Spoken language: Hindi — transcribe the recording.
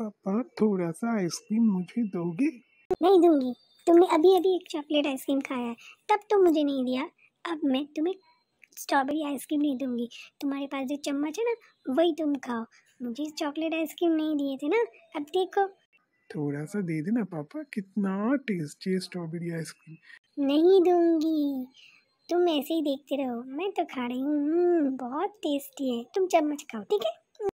पापा थोड़ा सा आइसक्रीम मुझे दोगे नहीं दूंगी तुमने अभी अभी एक चॉकलेट आइसक्रीम खाया है तब तो मुझे नहीं दिया अब मैं तुम्हें स्ट्रॉबेरी आइसक्रीम नहीं दूंगी तुम्हारे पास जो चम्मच है ना वही तुम खाओ मुझे चॉकलेट आइसक्रीम नहीं दिए थे ना अब देखो थोड़ा सा दे देना पापा कितना टेस्टी स्ट्रॉबेरी आइसक्रीम नहीं दूंगी तुम ऐसे ही देखते रहो मैं तो खा रही हूँ हम्म, बहुत टेस्टी है तुम चम्मच खाओ ठीक है